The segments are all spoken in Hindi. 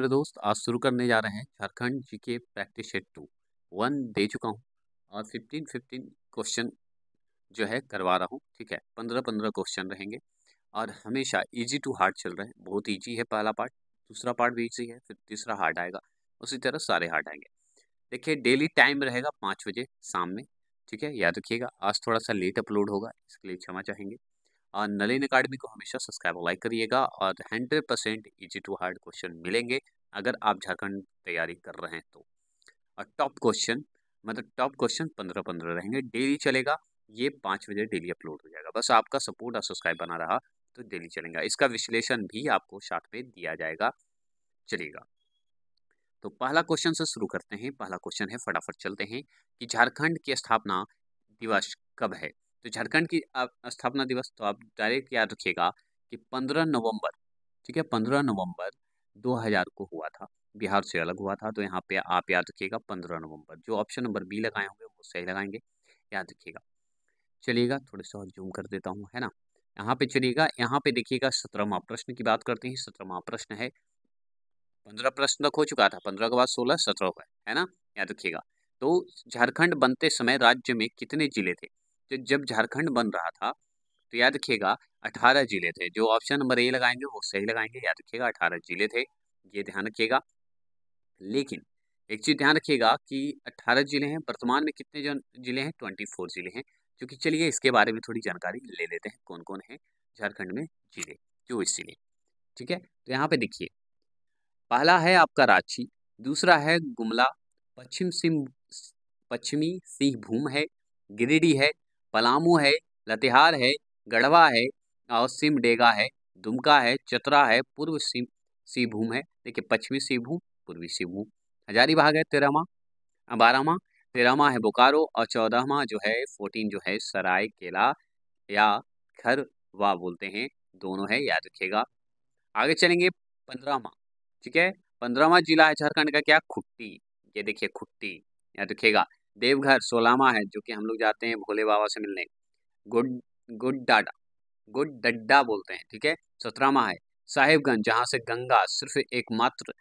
मेरे दोस्त आज शुरू करने जा रहे हैं Jharkhand G K practice set two one दे चुका हूँ और फिफ्टीन फिफ्टीन क्वेश्चन जो है करवा रहा हूँ ठीक है पंद्रह पंद्रह क्वेश्चन रहेंगे और हमेशा इजी टू हार्ड चल रहे हैं बहुत ईजी है पहला पार्ट दूसरा पार्ट भी ईजी है फिर तीसरा हार्ड आएगा उसी तरह सारे हार्ड आएंगे देखिए डेली टाइम रहेगा पाँच बजे शाम में ठीक है याद रखिएगा आज थोड़ा सा लेट अपलोड होगा इसके लिए क्षमा चाहेंगे और नलिन अकाडमी को हमेशा सब्सक्राइब और लाइक करिएगा और hundred percent easy to hard question मिलेंगे अगर आप झारखंड तैयारी कर रहे हैं तो और टॉप क्वेश्चन मतलब टॉप क्वेश्चन पंद्रह पंद्रह रहेंगे डेली चलेगा ये पाँच बजे डेली अपलोड हो जाएगा बस आपका सपोर्ट और सब्सक्राइब बना रहा तो डेली चलेगा इसका विश्लेषण भी आपको साथ में दिया जाएगा चलेगा तो पहला क्वेश्चन से शुरू करते हैं पहला क्वेश्चन है फटाफट चलते हैं कि झारखंड की स्थापना दिवस कब है तो झारखंड की स्थापना दिवस तो आप डायरेक्ट याद रखिएगा कि पंद्रह नवंबर ठीक है पंद्रह नवंबर 2000 को हुआ था बिहार से अलग हुआ था तो यहाँ पे आप याद रखिएगा पंद्रह नवंबर जो ऑप्शन नंबर बी लगाए होंगे वो सही लगाएंगे याद रखिएगा चलिएगा थोड़ा सा और जूम कर देता हूँ है ना यहाँ पे चलिएगा यहाँ पे देखिएगा सत्रहवा प्रश्न की बात करते हैं सत्रहवा प्रश्न है पंद्रह प्रश्न तक हो चुका था पंद्रह के बाद सोलह सत्रह का है ना याद रखिएगा तो झारखंड बनते समय राज्य में कितने जिले थे तो जब झारखंड बन रहा था तो याद रखिएगा अठारह जिले थे जो ऑप्शन नंबर ए लगाएंगे वो सही लगाएंगे याद रखिएगा अठारह जिले थे ये ध्यान रखिएगा लेकिन एक चीज़ ध्यान रखिएगा कि अठारह जिले हैं वर्तमान में कितने जन जिले हैं ट्वेंटी फोर जिले हैं क्योंकि चलिए इसके बारे में थोड़ी जानकारी ले लेते हैं कौन कौन है झारखंड में जिले जो इस जिले ठीक है तो यहाँ पे देखिए पहला है आपका रांची दूसरा है गुमला पश्चिम सिंह पश्चिमी सिंहभूम है गिरिडीह है पलामू है लतिहार है गढ़वा है और सिमडेगा है दुमका है चतरा है पूर्व सिम सिंहभूम है देखिए पश्चिमी सिंहभूम पूर्वी हजारी हजारीबाग है तेरहवा बारहवा तेरहवा है बोकारो और चौदहवा जो है फोर्टीन जो है सराय केला या खर वाह बोलते हैं दोनों है याद रखिएगा आगे चलेंगे पंद्रहवा ठीक है पंद्रहवा जिला है झारखंड का क्या खुट्टी ये देखिए खुट्टी याद रखिएगा देवघर सोलामा है जो कि हम लोग जाते हैं भोले बाबा से मिलने गुड गुड डाडा गुड डड्डा बोलते हैं ठीक है सतरामा है साहिबगंज जहाँ से गंगा सिर्फ एकमात्र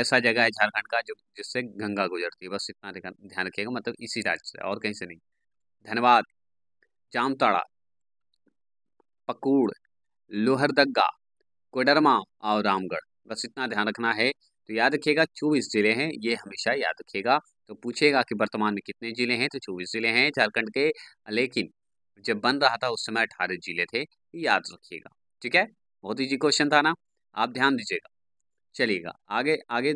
ऐसा जगह है झारखंड का जो जिससे गंगा गुजरती है बस इतना ध्यान रखिएगा मतलब इसी राज्य से और कहीं से नहीं धन्यवाद जामताड़ा पकूड़ लोहरदग्गा कोडरमा और रामगढ़ बस इतना ध्यान रखना है तो याद रखिएगा चौबीस ज़िले हैं ये हमेशा याद रखिएगा तो पूछेगा कि वर्तमान में कितने ज़िले हैं तो चौबीस ज़िले हैं झारखंड के लेकिन जब बन रहा था उस समय अठारह ज़िले थे याद रखिएगा ठीक है बहुत ईजी क्वेश्चन था ना आप ध्यान दीजिएगा चलिएगा आगे आगे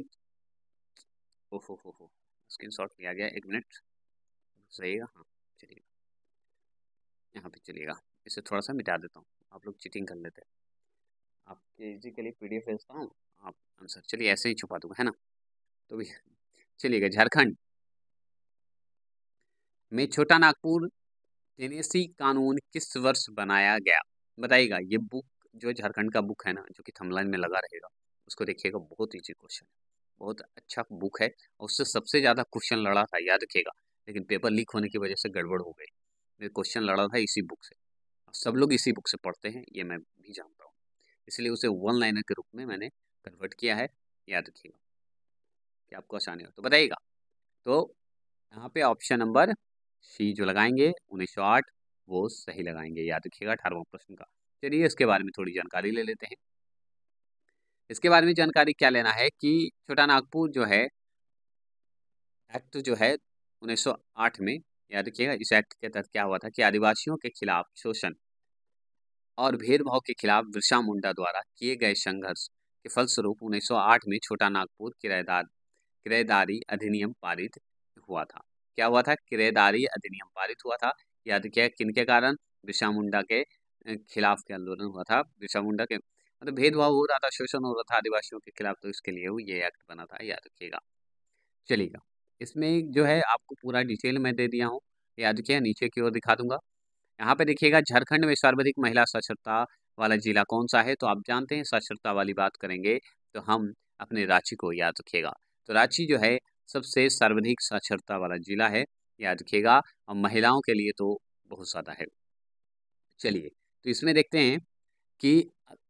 ओहो हो हो स्क्रीन शॉट लिया गया एक मिनट रहिएगा हाँ चलिएगा यहाँ पे चलिएगा इसे थोड़ा सा मिटा देता हूँ आप लोग चीटिंग कर लेते हैं आपके इजी के लिए पी भेजता हूँ आप आंसर चलिए ऐसे ही छुपा दूंगा है ना तो भी चलिएगा झारखंड में छोटा नागपुर टेनेसी कानून किस वर्ष बनाया गया बताइएगा ये बुक जो झारखंड का बुक है ना जो कि थमलाइन में लगा रहेगा उसको देखिएगा बहुत ईजी क्वेश्चन है बहुत अच्छा बुक है और उससे सबसे ज़्यादा क्वेश्चन लड़ा था याद रखिएगा लेकिन पेपर लीक होने की वजह से गड़बड़ हो गई मेरे क्वेश्चन लड़ा था इसी बुक से सब लोग इसी बुक से पढ़ते हैं ये मैं भी जानता हूँ इसलिए उसे वन लाइनर के रूप में मैंने कन्वर्ट किया है याद रखिएगा कि आपको आसानी हो तो बताइएगा तो यहाँ पे ऑप्शन नंबर सी जो लगाएंगे उन्नीस सौ आठ वो सही लगाएंगे याद रखिएगा अठारहवा प्रश्न का चलिए इसके बारे में थोड़ी जानकारी ले लेते हैं इसके बारे में जानकारी क्या लेना है कि छोटा नागपुर जो है एक्ट जो है 1908 में याद रखिएगा इस एक्ट के तहत क्या हुआ था कि आदिवासियों के खिलाफ शोषण और भेदभाव के खिलाफ बिरसा मुंडा द्वारा किए गए संघर्ष के फलस्वरूप 1908 में छोटा नागपुर किराएदार क्रयदारी अधिनियम पारित हुआ था क्या हुआ था क्रयदारी अधिनियम पारित हुआ था याद किया तो किन के कारण बिरसा मुंडा के खिलाफ के आंदोलन हुआ था बिरसा मुंडा के मतलब भेदभाव हो रहा था शोषण हो रहा था आदिवासियों के खिलाफ तो इसके लिए ये एक्ट बना था याद रखिएगा चलिएगा इसमें जो है आपको पूरा डिटेल मैं दे दिया हूँ याद किया नीचे की ओर दिखा दूंगा यहाँ पे देखिएगा झारखंड में सर्वाधिक महिला साक्षरता वाला जिला कौन सा है तो आप जानते हैं साक्षरता वाली बात करेंगे तो हम अपने राज्य को याद रखिएगा तो रांची जो है सबसे सर्वाधिक साक्षरता वाला जिला है याद रखिएगा और महिलाओं के लिए तो बहुत ज़्यादा है चलिए तो इसमें देखते हैं कि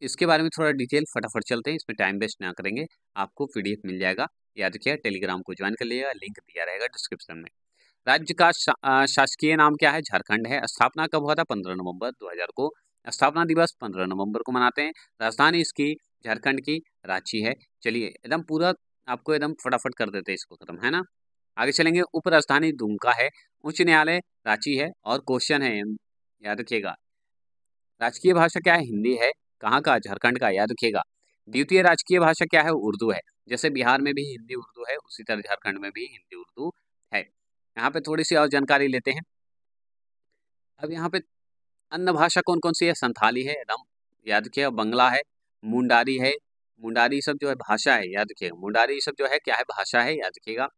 इसके बारे में थोड़ा डिटेल फटाफट चलते हैं इसमें टाइम वेस्ट ना करेंगे आपको पी मिल जाएगा याद रखिए टेलीग्राम को ज्वाइन कर लिएगा लिंक दिया रहेगा डिस्क्रिप्शन में राज्य का शासकीय नाम क्या है झारखंड है स्थापना कब हुआ था पंद्रह नवंबर 2000 को स्थापना दिवस पंद्रह नवंबर को मनाते हैं राजधानी इसकी झारखंड की रांची है चलिए एकदम पूरा आपको एकदम फटाफट कर देते इसको खत्म है ना आगे चलेंगे उप राजधानी दुमका है उच्च न्यायालय रांची है और क्वेश्चन है याद रखिएगा राजकीय भाषा क्या है हिंदी है कहाँ का झारखंड का याद रखिएगा द्वितीय राजकीय भाषा क्या है उर्दू है जैसे बिहार में भी हिंदी उर्दू है उसी तरह झारखंड में भी हिंदी उर्दू है यहाँ पे थोड़ी सी और जानकारी लेते हैं अब यहाँ पे अन्य भाषा कौन कौन सी है संथाली है एकदम याद रखिएगा बंगला है मुंडारी है मुंडारी सब जो है भाषा है याद रखिएगा मुंडारी सब जो है क्या है भाषा है याद रखिएगा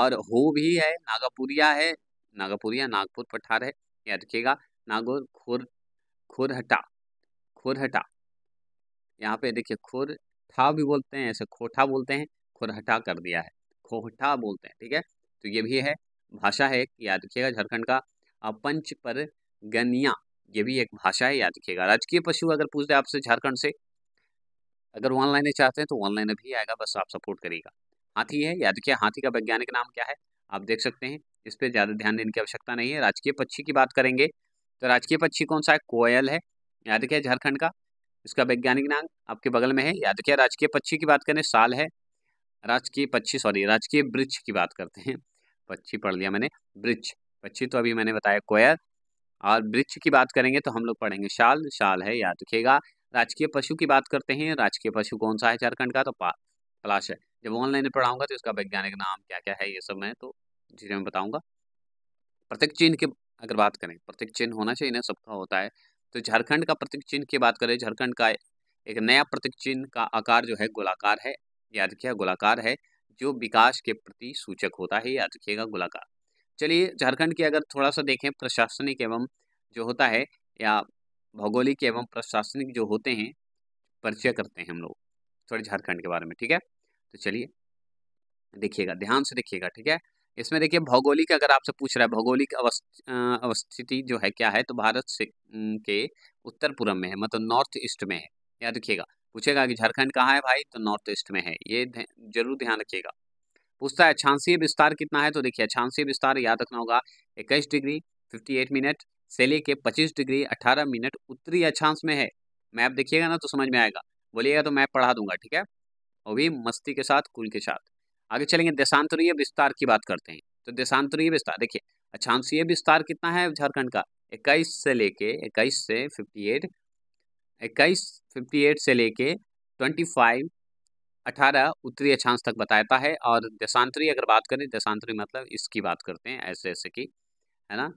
और हो भी है नागापुरिया है नागापुरिया नागपुर पठार है याद रखिएगा नागौर खुर खुरहटा खुरहटा यहाँ पे देखिए खुरठा भी बोलते हैं ऐसे खोठा बोलते हैं खुरहटा कर दिया है खोहठा बोलते हैं ठीक है तो ये भी है भाषा है याद रखिएगा झारखंड का पंच पर गनिया ये भी एक भाषा है याद रखिएगा राजकीय पशु अगर पूछते आपसे झारखंड से अगर वन चाहते हैं तो वन लाइनर भी आएगा बस आप सपोर्ट करिएगा हाथी है याद किया हाथी का वैज्ञानिक नाम क्या है आप देख सकते हैं इस पर ज़्यादा ध्यान देने की आवश्यकता नहीं है राजकीय पक्षी की बात करेंगे तो राजकीय पक्षी कौन सा है कोयल है याद किया झारखंड का इसका वैज्ञानिक नाम आपके बगल में है याद किया राजकीय पक्षी की बात करें साल है राजकीय पक्षी सॉरी राजकीय वृक्ष की बात करते हैं पक्षी पढ़ लिया मैंने वृक्ष पक्षी तो अभी मैंने बताया कोयल और वृक्ष की बात करेंगे तो हम लोग पढ़ेंगे शाल शाल है याद रखिएगा राजकीय पशु की बात करते हैं राजकीय पशु कौन सा है झारखंड का तो पलाश है जब ऑनलाइन पढ़ाऊंगा तो इसका वैज्ञानिक नाम क्या क्या है ये सब मैं तो चीज़ें मैं बताऊंगा प्रतीक चिन्ह की अगर बात करें प्रतीक चिन्ह होना चाहिए ना सबका होता है तो झारखंड का प्रतीक चिन्ह की बात करें झारखंड का एक नया प्रतीक चिन्ह का आकार जो है गोलाकार है याद रखिएगा गोलाकार है जो विकास के प्रति सूचक होता है याद रखिएगा गोलाकार चलिए झारखंड की अगर थोड़ा सा देखें प्रशासनिक एवं जो होता है या भौगोलिक एवं प्रशासनिक जो होते हैं परिचय करते हैं हम लोग थोड़े झारखंड के बारे में ठीक है तो चलिए देखिएगा ध्यान से देखिएगा ठीक है इसमें देखिए भौगोलिक अगर आपसे पूछ रहा है भौगोलिक अवस्थिति जो है क्या है तो भारत से के उत्तर पूर्व में है मतलब नॉर्थ ईस्ट में है याद रखिएगा पूछेगा कि झारखंड कहाँ है भाई तो नॉर्थ ईस्ट में है ये जरूर ध्यान रखिएगा पूछता है छांसीय विस्तार कितना है तो देखिए छांसीय विस्तार याद रखना होगा इक्कीस डिग्री फिफ्टी मिनट से लेके पच्चीस डिग्री अठारह मिनट उत्तरी अक्षांश में है मैप देखिएगा ना तो समझ में आएगा बोलिएगा तो मैप पढ़ा दूंगा ठीक है वो भी मस्ती के साथ कुल के साथ आगे चलेंगे देशांतरीय विस्तार की बात करते हैं तो देशांतरीय विस्तार देखिए अक्षांशीय विस्तार कितना है झारखंड का इक्कीस से लेके इक्कीस से फिफ्टी एट इक्कीस फिफ्टी एट से लेके ट्वेंटी फाइव अठारह उत्तरी अक्षांश तक बताता है और देशांतरी अगर बात करें देशांतरी मतलब इसकी बात करते हैं ऐसे ऐसे की है ना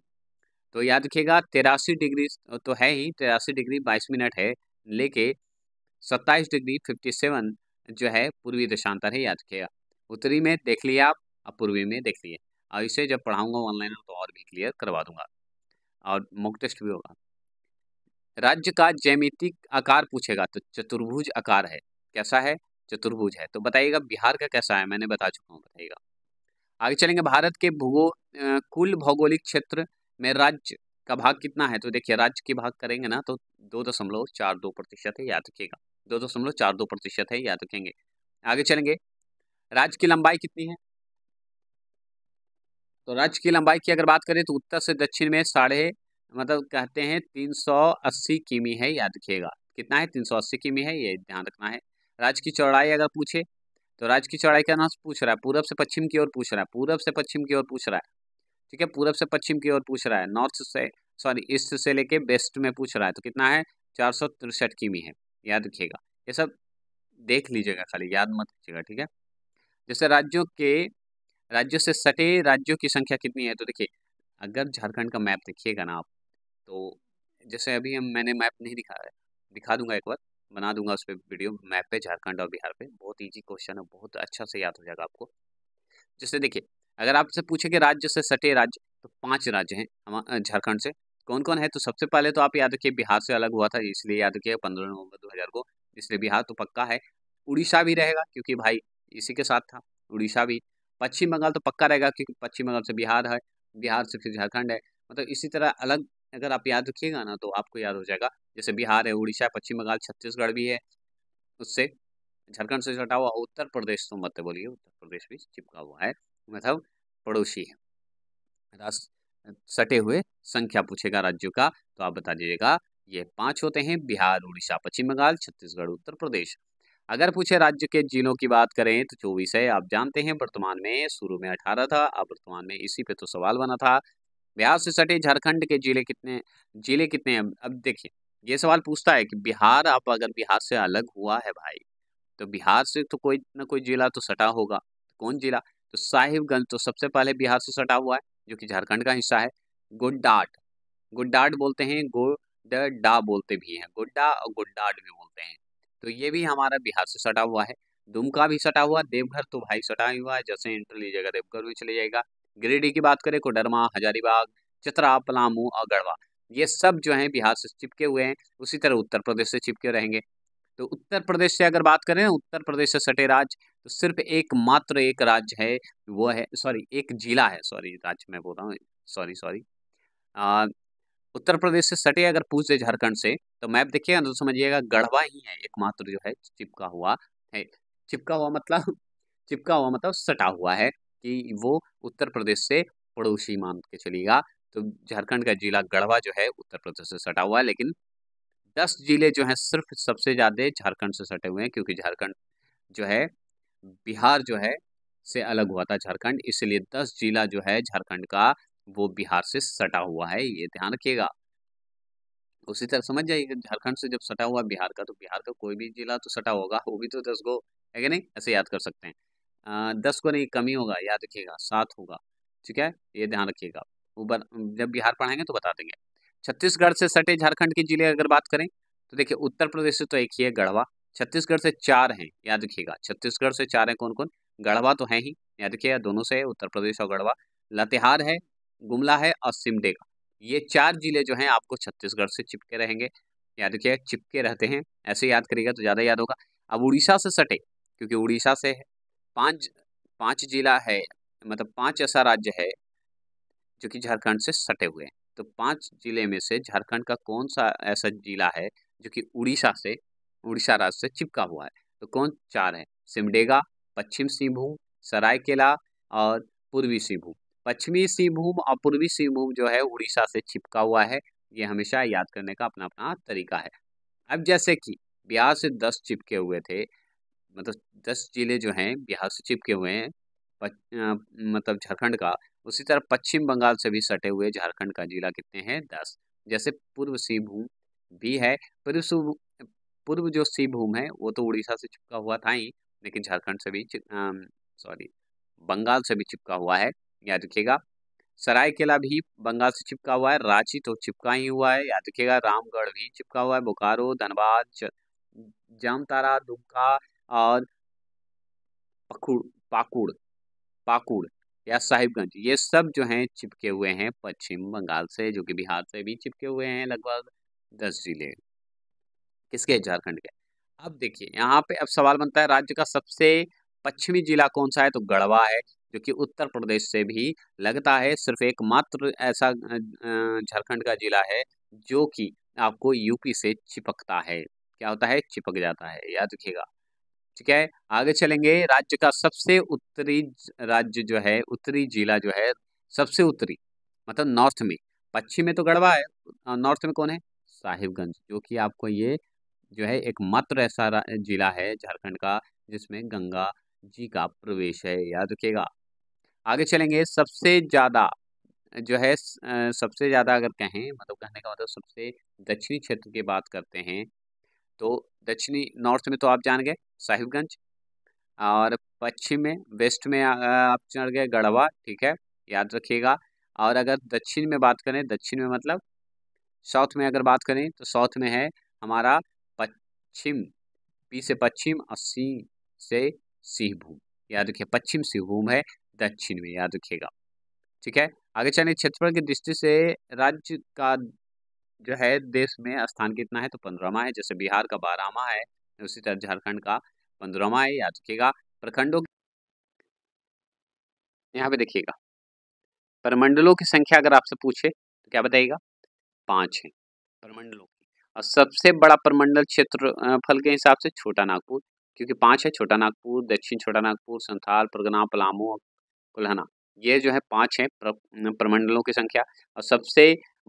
तो याद रखिएगा तिरासी डिग्री तो है ही तिरासी डिग्री बाईस मिनट है लेके सत्ताईस डिग्री फिफ्टी सेवन जो है पूर्वी दशांतर है याद रखिएगा उत्तरी में देख लिए आप और पूर्वी में देख लिए और इसे जब पढ़ाऊंगा ऑनलाइन तो और भी क्लियर करवा दूंगा और मुक टेस्ट भी होगा राज्य का जैमितिक आकार पूछेगा तो चतुर्भुज आकार है कैसा है चतुर्भुज है तो बताइएगा बिहार का कैसा है मैंने बता चुका हूँ बताइएगा आगे चलेंगे भारत के भूगोल कुल भौगोलिक क्षेत्र में राज्य का भाग कितना है तो देखिए राज्य के भाग करेंगे ना तो दो दशमलव चार दो प्रतिशत है याद रखिएगा दो दशमलव चार दो प्रतिशत है याद रखेंगे आगे चलेंगे राज्य की लंबाई कितनी है तो राज्य की लंबाई की अगर बात करें तो उत्तर से दक्षिण में साढ़े मतलब कहते हैं तीन सौ अस्सी किमी है याद रखिएगा कितना है तीन सौ अस्सी किमी है ये ध्यान रखना है राज्य की चौड़ाई अगर पूछे तो राज्य की चौड़ाई का नाम पूछ रहा है पूरब से पश्चिम की ओर पूछ रहा है पूरब से पश्चिम की ओर पूछ रहा है ठीक है पूरब से पश्चिम की ओर पूछ रहा है नॉर्थ से सॉरी ईस्ट से लेके वेस्ट में पूछ रहा है तो कितना है चार सौ तिरसठ किमी है याद रखिएगा ये सब देख लीजिएगा खाली याद मत कीजिएगा ठीक है जैसे राज्यों के राज्यों से सटे राज्यों की संख्या कितनी है तो देखिए अगर झारखंड का मैप देखिएगा ना आप तो जैसे अभी हम मैंने मैप नहीं दिखा दिखा दूंगा एक बार बना दूंगा उस पर वीडियो मैप पे झारखंड और बिहार पे बहुत इजी क्वेश्चन है बहुत अच्छा से याद हो जाएगा आपको जैसे देखिए अगर आपसे पूछे कि राज्य से सटे राज्य तो पांच राज्य हैं झारखंड से कौन कौन है तो सबसे पहले तो आप याद रखिए बिहार से अलग हुआ था इसलिए याद रखिए पंद्रह नवंबर दो हज़ार को इसलिए बिहार तो पक्का है उड़ीसा भी रहेगा क्योंकि भाई इसी के साथ था उड़ीसा भी पश्चिम बंगाल तो पक्का रहेगा क्योंकि पश्चिम बंगाल से बिहार है बिहार से फिर झारखंड है मतलब इसी तरह अलग अगर आप याद रखिएगा ना तो आपको याद हो जाएगा जैसे बिहार है उड़ीसा पश्चिम बंगाल छत्तीसगढ़ भी है उससे झारखंड से छटा हुआ उत्तर प्रदेश तो मत बोलिए उत्तर प्रदेश भी चिपका हुआ है मतलब पड़ोसी है सटे हुए संख्या पूछेगा राज्यों का तो आप बता दीजिएगा ये पांच होते हैं बिहार उड़ीसा पश्चिम बंगाल छत्तीसगढ़ उत्तर प्रदेश अगर पूछे राज्य के जिलों की बात करें तो चौबीस है आप जानते हैं वर्तमान में शुरू में अठारह था अब वर्तमान में इसी पे तो सवाल बना था बिहार से सटे झारखंड के जिले कितने जिले कितने हैं अब देखिए ये सवाल पूछता है कि बिहार आप अगर बिहार से अलग हुआ है भाई तो बिहार से तो कोई ना कोई जिला तो सटा होगा कौन जिला तो साहिबगंज तो सबसे पहले बिहार से सटा हुआ है जो कि झारखंड का हिस्सा है गुड्डाट गुड्डाट बोलते हैं गोडडा बोलते भी हैं गुड्डा और गुड्डाट भी बोलते हैं तो ये भी हमारा बिहार से सटा हुआ है दुमका भी सटा हुआ देवघर तो भाई सटा ही हुआ है जैसे इंटर लीजिएगा देवघर भी चले जाएगा गिरिडीह की बात करें कोडरमा हजारीबाग चतरा पलामू और गढ़वा ये सब जो हैं बिहार से चिपके हुए हैं उसी तरह उत्तर प्रदेश से चिपके रहेंगे तो उत्तर प्रदेश से अगर बात करें उत्तर प्रदेश से सटे राज्य तो सिर्फ एक मात्र एक राज्य है वो है सॉरी एक जिला है सॉरी राज्य मैं बोल रहा हूँ सॉरी सॉरी उत्तर प्रदेश से सटे अगर पूछ दे झारखंड से तो मैप देखिएगा तो समझिएगा गढ़वा ही है एकमात्र जो है चिपका हुआ है चिपका हुआ मतलब चिपका हुआ मतलब सटा हुआ है कि वो उत्तर प्रदेश से पड़ोसी मान के चलेगा तो झारखंड का जिला गढ़वा जो है उत्तर प्रदेश से सटा हुआ है लेकिन दस जिले जो हैं सिर्फ सबसे ज़्यादा झारखंड से सटे हुए हैं क्योंकि झारखंड जो है बिहार जो है से अलग हुआ था झारखंड इसलिए दस जिला जो है झारखंड का वो बिहार से सटा हुआ है ये ध्यान रखिएगा उसी तरह समझ जाइए झारखंड से जब सटा हुआ बिहार का तो बिहार का कोई भी जिला तो सटा होगा वो भी तो दस गो है कि नहीं ऐसे याद कर सकते हैं आ, दस को नहीं कमी होगा याद रखिएगा सात होगा ठीक है ये ध्यान रखिएगा ऊपर जब बिहार पढ़ाएंगे तो बता देंगे छत्तीसगढ़ से सटे झारखंड के जिले अगर बात करें तो देखिए उत्तर प्रदेश से तो एक ही है गढ़वा छत्तीसगढ़ से चार हैं याद रखिएगा छत्तीसगढ़ से चार हैं कौन कौन गढ़वा तो है ही याद रखिएगा दोनों से उत्तर प्रदेश और गढ़वा लतेहार है गुमला है और सिमडेगा ये चार जिले जो हैं आपको छत्तीसगढ़ से चिपके रहेंगे याद रखिएगा चिपके रहते हैं ऐसे याद करिएगा तो ज़्यादा याद होगा अब उड़ीसा से सटे क्योंकि उड़ीसा से है पाँच पाँच जिला है मतलब पाँच ऐसा राज्य है जो कि झारखंड से सटे हुए हैं तो पाँच जिले में से झारखंड का कौन सा ऐसा जिला है जो कि उड़ीसा से उड़ीसा राज्य से चिपका हुआ है तो कौन चार है सिमडेगा पश्चिम सिंहभूम सरायकेला और पूर्वी सिंहभूम पश्चिमी सिंहभूम और पूर्वी सिंहभूम जो है उड़ीसा से चिपका हुआ है ये हमेशा याद करने का अपना अपना तरीका है अब जैसे कि बिहार से दस चिपके हुए थे मतलब दस जिले जो हैं बिहार से चिपके हुए हैं मतलब झारखंड का उसी तरह पश्चिम बंगाल से भी सटे हुए झारखंड का जिला कितने हैं दस जैसे पूर्व सिंहभूम भी है पूर्व पूर्व जो सिंहभूम है वो तो उड़ीसा से चिपका हुआ था ही लेकिन झारखंड से भी सॉरी बंगाल से भी चिपका हुआ है याद रखिएगा सरायकेला भी बंगाल से चिपका हुआ है रांची तो चिपका ही हुआ है याद रखिएगा रामगढ़ भी चिपका हुआ है बोकारो धनबाद जामतारा दुमका और पकुड़ पाकुड़ पाकुड़ या साहिबगंज ये सब जो हैं चिपके हुए हैं पश्चिम बंगाल से जो कि बिहार से भी चिपके हुए हैं लगभग दस जिले किसके झारखंड के अब देखिए यहाँ पे अब सवाल बनता है राज्य का सबसे पश्चिमी जिला कौन सा है तो गढ़वा है जो कि उत्तर प्रदेश से भी लगता है सिर्फ एकमात्र ऐसा झारखंड का जिला है जो कि आपको यूपी से चिपकता है क्या होता है चिपक जाता है याद रखिएगा ठीक है आगे चलेंगे राज्य का सबसे उत्तरी राज्य जो है उत्तरी जिला जो है सबसे उत्तरी मतलब नॉर्थ में पश्चिम में तो गढ़वा है नॉर्थ में कौन है साहिबगंज जो कि आपको ये जो है एक मात्र ऐसा जिला है झारखंड का जिसमें गंगा जी का प्रवेश है याद रखिएगा आगे चलेंगे सबसे ज़्यादा जो है सबसे ज़्यादा अगर कहें मतलब कहने का मतलब सबसे दक्षिणी क्षेत्र की बात करते हैं तो दक्षिणी नॉर्थ में तो आप जान गए साहिबगंज और पश्चिम में वेस्ट में आप जान गए गढ़वा ठीक है याद रखिएगा और अगर दक्षिण में बात करें दक्षिण में मतलब साउथ में अगर बात करें तो साउथ में है हमारा पश्चिम पी से पश्चिम और सी से सिंहभूम याद रखिए पश्चिम सिंहभूम है दक्षिण में याद रखिएगा ठीक है आगे चले क्षेत्रफल की दृष्टि से राज्य का जो है देश में स्थान कितना है तो पंद्रहवा है जैसे बिहार का बारहवा है उसी तरह झारखंड का पंद्रहवा है याद रखिएगा प्रखंडों यहाँ पे देखिएगा परमंडलों की संख्या अगर आपसे पूछे तो क्या बताइएगा पांच है परमंडलों और सबसे बड़ा प्रमंडल क्षेत्र फल के हिसाब से छोटा नागपुर क्योंकि पांच है छोटा नागपुर दक्षिण छोटा नागपुर संथाल परगना पलामू और कुल्हना ये जो है पांच है प्रमंडलों की संख्या और सबसे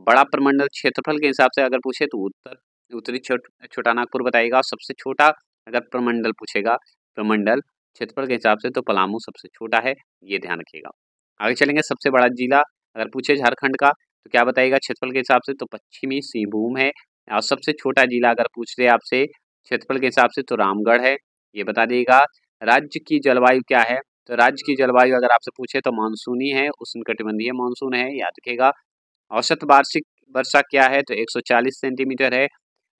बड़ा प्रमंडल क्षेत्रफल के हिसाब से अगर पूछे तो उत्तर उत्तरी छोट छोटा नागपुर बताएगा और सबसे छोटा अगर प्रमंडल पूछेगा प्रमंडल क्षेत्रफल के हिसाब से तो पलामू सबसे छोटा है ये ध्यान रखिएगा आगे चलेंगे सबसे बड़ा जिला अगर पूछे झारखंड का तो क्या बताएगा क्षेत्रफल के हिसाब से तो पश्चिमी सिंहभूम है और सबसे छोटा जिला अगर पूछ रहे आपसे क्षेत्रफल के हिसाब से तो रामगढ़ है ये बता देगा राज्य की जलवायु क्या है तो राज्य की जलवायु अगर आपसे पूछे तो मानसूनी है कटिबंधीय मानसून है याद रखेगा औसत वार्षिक वर्षा क्या है तो 140 सेंटीमीटर है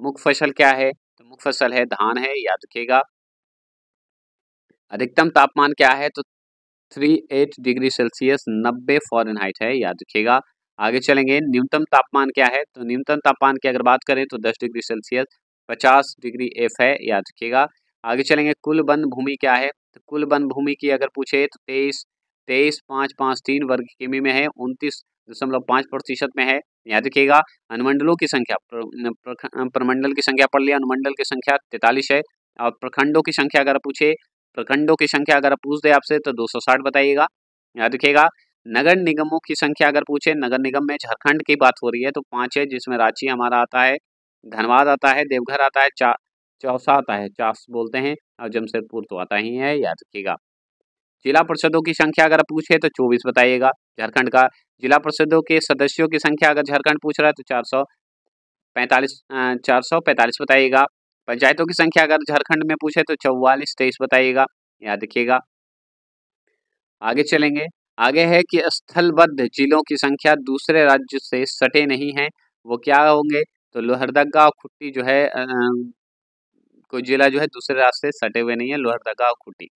मुख्य फसल क्या है तो मुख्य फसल है धान है याद रखेगा अधिकतम तापमान क्या है तो 38 डिग्री सेल्सियस 90 फॉरेनहाइट है याद रखेगा आगे चलेंगे न्यूनतम तापमान क्या है तो न्यूनतम तापमान की अगर बात करें तो दस डिग्री सेल्सियस पचास डिग्री एफ है याद रखिएगा आगे चलेंगे कुल बंद भूमि क्या है तो कुल बंद भूमि की अगर पूछे तो तेईस तेईस पाँच पाँच तीन वर्ग किमी में है उनतीस दशमलव पाँच प्रतिशत में है याद रखिएगा अनुमंडलों की संख्या प्रमंडल की संख्या पढ़ लिया अनुमंडल की संख्या तैतालीस है और प्रखंडों की संख्या अगर पूछे प्रखंडों की संख्या अगर पूछ दे आपसे तो दो बताइएगा याद रखिएगा नगर निगमों की संख्या अगर पूछे नगर निगम में झारखंड की बात हो रही है तो पांच है जिसमें रांची हमारा आता है धनबाद आता है देवघर आता है चा चौसा आता है चास बोलते हैं और जमशेदपुर तो आता ही है याद रखिएगा जिला परिषदों की संख्या अगर पूछे तो चौबीस बताइएगा झारखंड का जिला परिषदों के सदस्यों की संख्या अगर झारखंड पूछ रहा है तो चार सौ पैंतालीस चार सौ पैंतालीस बताइएगा पंचायतों की संख्या अगर झारखंड में पूछे तो चौवालीस तेईस बताइएगा याद रखिएगा आगे चलेंगे आगे है कि स्थलबद्ध जिलों की संख्या दूसरे राज्य से सटे नहीं है वो क्या होंगे तो लोहरदगा और खुट्टी जो है कोई जिला जो है दूसरे राज्य से सटे हुए नहीं है लोहरदगा और खुट्टी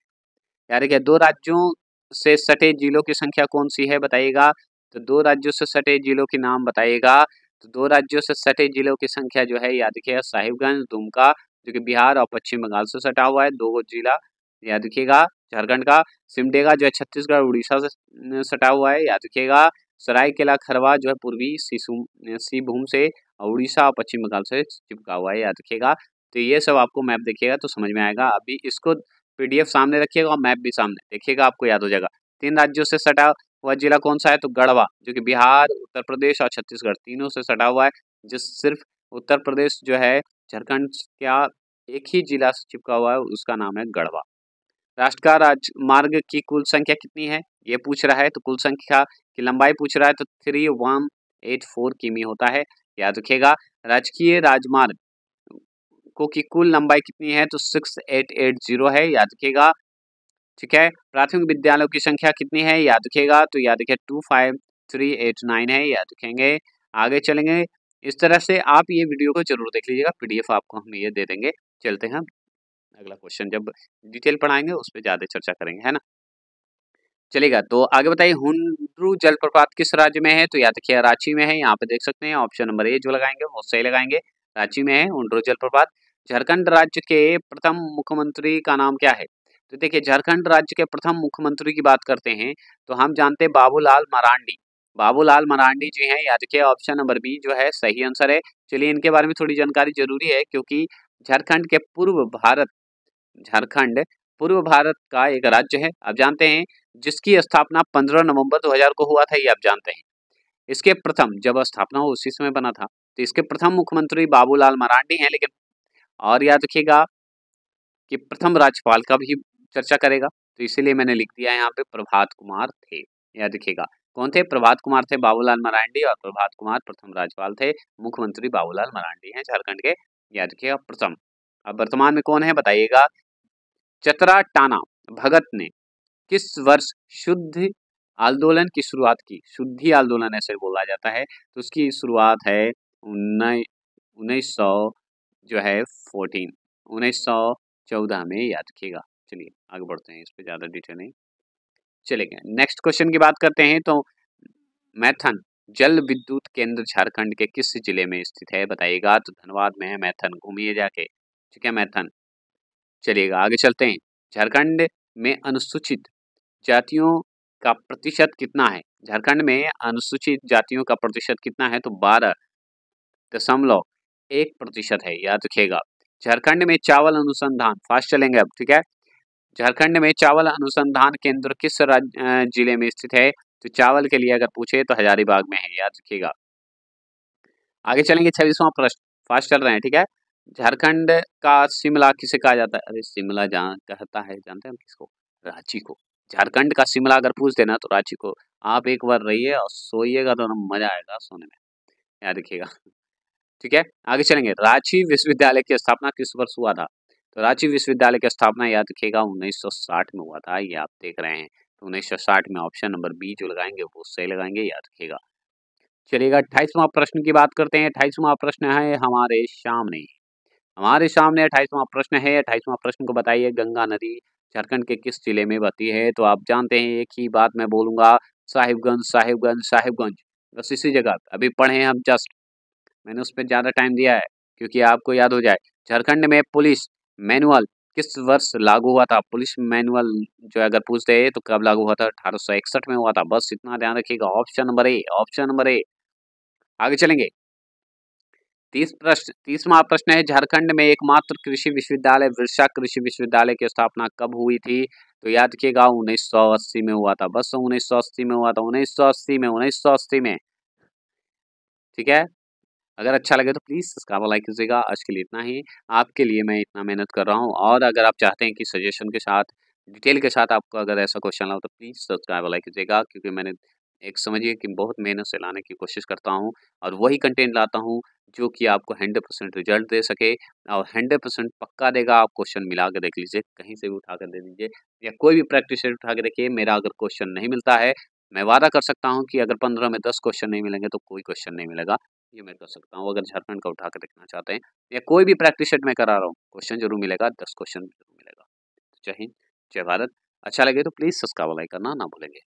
यार क्या दो राज्यों से सटे जिलों की संख्या कौन सी है बताइएगा तो दो राज्यों से सटे जिलों के नाम बताइएगा तो दो राज्यों से सटे जिलों की संख्या जो है याद किया साहिबगंज दुमका जो कि बिहार और पश्चिम बंगाल से सटा हुआ है दो जिला याद रखिएगा झारखंड का सिमडेगा जो है छत्तीसगढ़ उड़ीसा से सटा हुआ है याद रखिएगा सराय किला खरवा जो है पूर्वी सिंहभूम से उड़ीसा और पश्चिम बंगाल से चिपका हुआ है याद रखिएगा तो ये सब आपको मैप देखिएगा तो समझ में आएगा अभी इसको पीडीएफ सामने रखिएगा और मैप भी सामने देखिएगा आपको याद हो जाएगा तीन राज्यों से सटा हुआ जिला कौन सा है तो गढ़वा जो कि बिहार उत्तर प्रदेश और छत्तीसगढ़ तीनों से सटा हुआ है जिस सिर्फ उत्तर प्रदेश जो है झारखंड का एक ही जिला से चिपका हुआ है उसका नाम है गढ़वा राष्ट्र का राजमार्ग की कुल संख्या कितनी है ये पूछ रहा है तो कुल संख्या की लंबाई पूछ रहा है तो थ्री वन एट फोर किमी होता है याद रखिएगा राजकीय राजमार्ग को की कुल लंबाई कितनी है तो सिक्स एट एट जीरो है याद रखिएगा ठीक है प्राथमिक विद्यालयों की संख्या कितनी है याद रखिएगा तो याद रखिए two five three eight nine है याद रखेंगे आगे चलेंगे इस तरह से आप ये वीडियो को जरूर देख लीजिएगा पीडीएफ आपको हम ये दे देंगे चलते हैं अगला क्वेश्चन जब डिटेल पढ़ाएंगे उस पर ज़्यादा चर्चा करेंगे है ना चलेगा तो आगे बताइए हुंड्रू जलप्रपात किस राज्य में है तो याद रखिए रांची में है यहाँ पे देख सकते हैं ऑप्शन नंबर ए जो लगाएंगे वो सही लगाएंगे रांची में है हुंड्रू जलप्रपात झारखंड राज्य के प्रथम मुख्यमंत्री का नाम क्या है तो देखिए झारखंड राज्य के प्रथम मुख्यमंत्री की बात करते हैं तो हम जानते हैं बाबूलाल मरांडी बाबूलाल मरांडी जी हैं याद रखिये ऑप्शन नंबर बी जो है सही आंसर है चलिए इनके बारे में थोड़ी जानकारी जरूरी है क्योंकि झारखंड के पूर्व भारत झारखंड पूर्व भारत का एक राज्य है आप जानते हैं जिसकी स्थापना 15 नवंबर 2000 को हुआ था ये आप जानते हैं इसके प्रथम जब स्थापना उसी समय बना था तो इसके प्रथम मुख्यमंत्री बाबूलाल मरांडी हैं लेकिन और याद रखिएगा कि प्रथम राज्यपाल का भी चर्चा करेगा तो इसीलिए मैंने लिख दिया यहाँ पे प्रभात कुमार थे याद रखिएगा कौन थे प्रभात कुमार थे बाबूलाल मरांडी और प्रभात कुमार प्रथम राज्यपाल थे मुख्यमंत्री बाबूलाल मरांडी हैं झारखंड के याद रखिएगा प्रथम अब वर्तमान में कौन है बताइएगा चतरा टाना भगत ने किस वर्ष शुद्ध आंदोलन की शुरुआत की शुद्धि आंदोलन ऐसे बोला जाता है तो उसकी शुरुआत है उन्नीस जो है फोर्टीन उन्नीस चौदह में याद रखिएगा चलिए आगे बढ़ते हैं इस पर ज़्यादा डिटेल नहीं चलेगा नेक्स्ट क्वेश्चन की बात करते हैं तो मैथन जल विद्युत केंद्र झारखंड के किस जिले में स्थित है बताइएगा तो धनबाद में है मैथन घूमिए जाके ठीक है मैथन चलिएगा आगे चलते हैं झारखंड में अनुसूचित जातियों का प्रतिशत कितना है झारखंड में अनुसूचित जातियों का प्रतिशत कितना है तो बारह दशमलव एक प्रतिशत है याद रखिएगा झारखंड में चावल अनुसंधान फास्ट चलेंगे अब ठीक है झारखंड में चावल अनुसंधान केंद्र किस राज्य जिले में स्थित है तो चावल के लिए अगर पूछे तो हजारीबाग में है याद रखिएगा आगे चलेंगे छब्बीसवां प्रश्न फास्ट चल रहे हैं ठीक है झारखंड का शिमला किसे कहा जाता है अरे शिमला जहाँ कहता है जानते हैं किसको रांची को झारखंड का शिमला अगर पूछ देना तो रांची को आप एक बार रहिए और सोइएगा तो मजा आएगा सोने में याद रखिएगा ठीक है आगे चलेंगे रांची विश्वविद्यालय की स्थापना किस वर्ष हुआ था तो रांची विश्वविद्यालय की स्थापना याद रखिएगा 1960 में हुआ था ये आप देख रहे हैं तो 1960 में ऑप्शन नंबर बी जो लगाएंगे वो सही लगाएंगे याद रखिएगा चलिएगा अट्ठाईसवा प्रश्न की बात करते हैं अट्ठाईसवा प्रश्न है हमारे सामने हमारे सामने अट्ठाईसवां प्रश्न है अट्ठाईसवां प्रश्न को बताइए गंगा नदी झारखंड के किस जिले में बहती है तो आप जानते हैं एक ही बात मैं बोलूंगा साहिबगंज साहिबगंज साहिबगंज बस इसी जगह अभी पढ़े हैं हम जस्ट मैंने उस पर ज़्यादा टाइम दिया है क्योंकि आपको याद हो जाए झारखंड में पुलिस मैनुअल किस वर्ष लागू हुआ था पुलिस मैनुअल जो अगर पूछते हैं तो कब लागू हुआ था अठारह में हुआ था बस इतना ध्यान रखिएगा option number A option number A आगे चलेंगे तीस प्रश्न तीसवा प्रश्न है झारखंड में एकमात्र कृषि विश्वविद्यालय विरसा कृषि विश्वविद्यालय की स्थापना कब हुई थी तो याद रखिएगा अस्सी में हुआ था बस उन्नीस सौ अस्सी में हुआ था उन्नीस सौ अस्सी में उन्नीस सौ अस्सी में ठीक है अगर अच्छा लगे तो प्लीज़ सब्सक्राइब लाइक कीजिएगा आज के लिए इतना ही आपके लिए मैं इतना मेहनत कर रहा हूँ और अगर आप चाहते हैं कि सजेशन के साथ डिटेल के साथ आपको अगर ऐसा क्वेश्चन हो तो प्लीज़ सब्सक्राइब लाइक कीजिएगा क्योंकि मैंने एक समझिए कि बहुत मेहनत से लाने की कोशिश करता हूँ और वही कंटेंट लाता हूँ जो कि आपको हंड्रेड परसेंट रिजल्ट दे सके और हंड्रेड परसेंट पक्का देगा आप क्वेश्चन मिला के देख लीजिए कहीं से भी उठा कर दे दीजिए या कोई भी प्रैक्टिस उठा के देखिए मेरा अगर क्वेश्चन नहीं मिलता है मैं वादा कर सकता हूँ कि अगर पंद्रह में दस क्वेश्चन नहीं मिलेंगे तो कोई क्वेश्चन नहीं मिलेगा ये मैं कर सकता हूँ अगर झारखंड का उठा कर देखना चाहते हैं या कोई भी प्रैक्टिस सेट मैं करा रहा हूँ क्वेश्चन जरूर मिलेगा दस क्वेश्चन जरूर मिलेगा तो जय हिंद जय भारत अच्छा लगे तो प्लीज़ सब्सक्राइब लाइक करना ना भूलेंगे